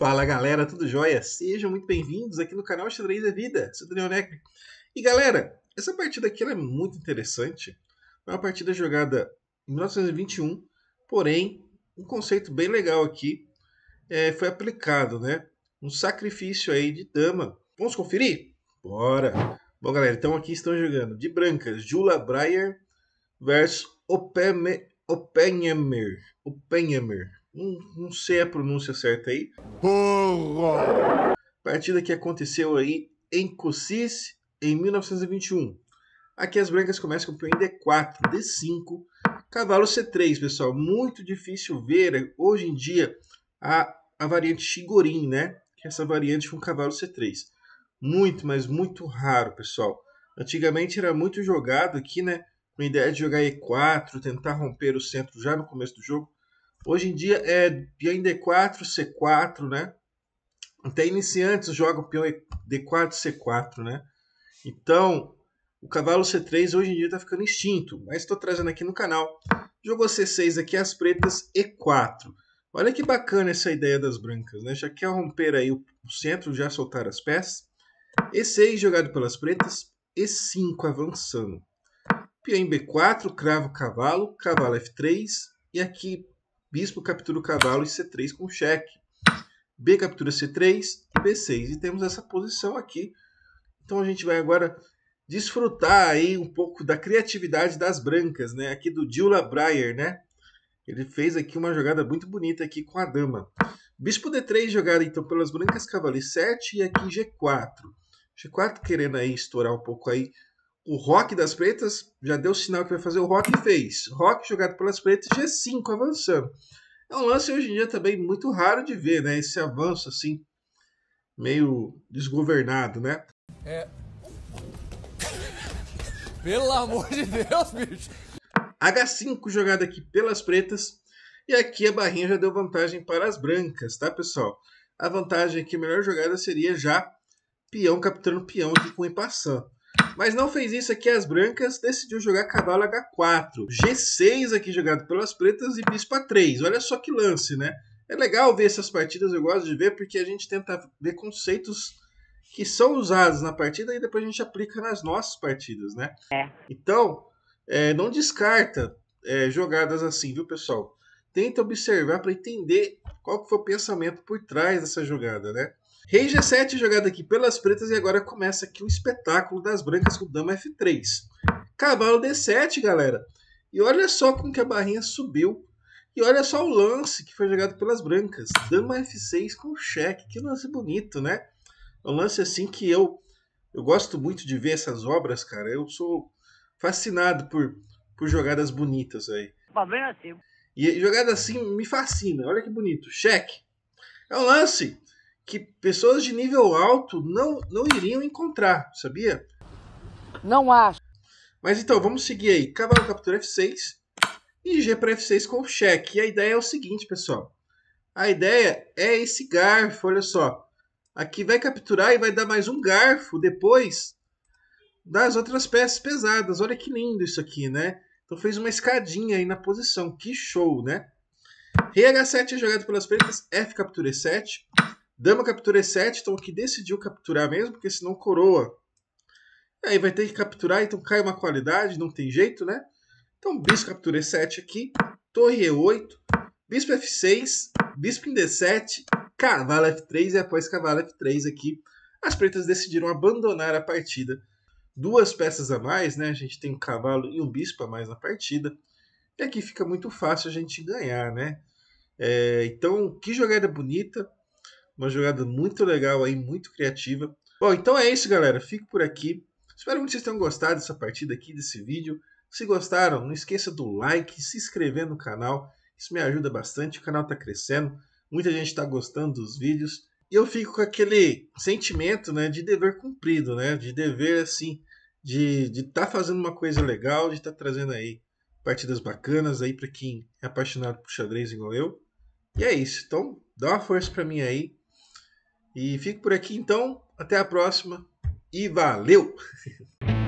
Fala galera, tudo jóia? Sejam muito bem-vindos aqui no canal Xadrez é Vida, sou Daniel Necri. E galera, essa partida aqui é muito interessante. É uma partida jogada em 1921, porém, um conceito bem legal aqui é, foi aplicado, né? Um sacrifício aí de dama. Vamos conferir? Bora! Bom, galera, então aqui estão jogando de brancas, Jula Breyer versus Oppenheimer. Oppenheimer. Não, não sei a pronúncia certa aí. Partida que aconteceu aí em Cossis em 1921. Aqui as brancas começam com D4, D5, cavalo C3, pessoal. Muito difícil ver hoje em dia a, a variante Shigorin, né? Que é essa variante com cavalo C3. Muito, mas muito raro, pessoal. Antigamente era muito jogado aqui, né? Com a ideia de jogar E4, tentar romper o centro já no começo do jogo. Hoje em dia é peão D4, C4, né? Até iniciantes jogam peão D4, C4, né? Então, o cavalo C3 hoje em dia está ficando extinto, mas estou trazendo aqui no canal. Jogou C6 aqui, as pretas E4. Olha que bacana essa ideia das brancas, né? Já quer romper aí o centro, já soltar as peças. E6 jogado pelas pretas, E5 avançando. Peão em B4, cravo, cavalo, cavalo F3. E aqui Bispo captura o cavalo e C3 com cheque. B captura C3 e B6. E temos essa posição aqui. Então a gente vai agora desfrutar aí um pouco da criatividade das brancas, né? Aqui do Dula Breyer, né? Ele fez aqui uma jogada muito bonita aqui com a dama. Bispo D3 jogada então pelas brancas, cavalo e 7 e aqui G4. G4 querendo aí estourar um pouco aí o Rock das Pretas já deu o sinal que vai fazer o Rock e fez. Rock jogado pelas Pretas, G5 avançando. É um lance hoje em dia também muito raro de ver, né? Esse avanço assim, meio desgovernado, né? É. Pelo amor de Deus, bicho! H5 jogado aqui pelas pretas. E aqui a barrinha já deu vantagem para as brancas, tá, pessoal? A vantagem aqui, a melhor jogada seria já peão capturando peão aqui com o passando. Mas não fez isso aqui as brancas, decidiu jogar cavalo H4. G6 aqui jogado pelas pretas e bispo A3. Olha só que lance, né? É legal ver essas partidas, eu gosto de ver, porque a gente tenta ver conceitos que são usados na partida e depois a gente aplica nas nossas partidas, né? É. Então, é, não descarta é, jogadas assim, viu, pessoal? Tenta observar para entender qual que foi o pensamento por trás dessa jogada, né? Rei G7 jogado aqui pelas pretas e agora começa aqui o espetáculo das brancas com dama F3. Cavalo D7, galera. E olha só como que a barrinha subiu. E olha só o lance que foi jogado pelas brancas. Dama F6 com cheque. Que lance bonito, né? É um lance assim que eu eu gosto muito de ver essas obras, cara. Eu sou fascinado por, por jogadas bonitas aí. Assim. E jogada assim me fascina. Olha que bonito. Cheque. É um lance que pessoas de nível alto não, não iriam encontrar, sabia? Não acho. Mas então, vamos seguir aí. Cavalo captura F6 e G para F6 com cheque. E a ideia é o seguinte, pessoal. A ideia é esse garfo, olha só. Aqui vai capturar e vai dar mais um garfo depois das outras peças pesadas. Olha que lindo isso aqui, né? Então fez uma escadinha aí na posição. Que show, né? Rh7 é jogado pelas pretas, F captura E7. Dama captura E7, então aqui decidiu capturar mesmo, porque senão coroa. E aí vai ter que capturar, então cai uma qualidade, não tem jeito, né? Então bispo captura E7 aqui, torre E8, é bispo F6, bispo em D7, cavalo F3 e após cavalo F3 aqui, as pretas decidiram abandonar a partida. Duas peças a mais, né? A gente tem um cavalo e um bispo a mais na partida. E aqui fica muito fácil a gente ganhar, né? É, então, que jogada bonita. Uma jogada muito legal aí, muito criativa. Bom, então é isso, galera. Fico por aqui. Espero muito que vocês tenham gostado dessa partida aqui, desse vídeo. Se gostaram, não esqueça do like, se inscrever no canal. Isso me ajuda bastante, o canal está crescendo. Muita gente está gostando dos vídeos. E eu fico com aquele sentimento né, de dever cumprido, né? De dever, assim, de estar de tá fazendo uma coisa legal, de estar tá trazendo aí partidas bacanas aí para quem é apaixonado por xadrez igual eu. E é isso. Então, dá uma força para mim aí. E fico por aqui então. Até a próxima e valeu!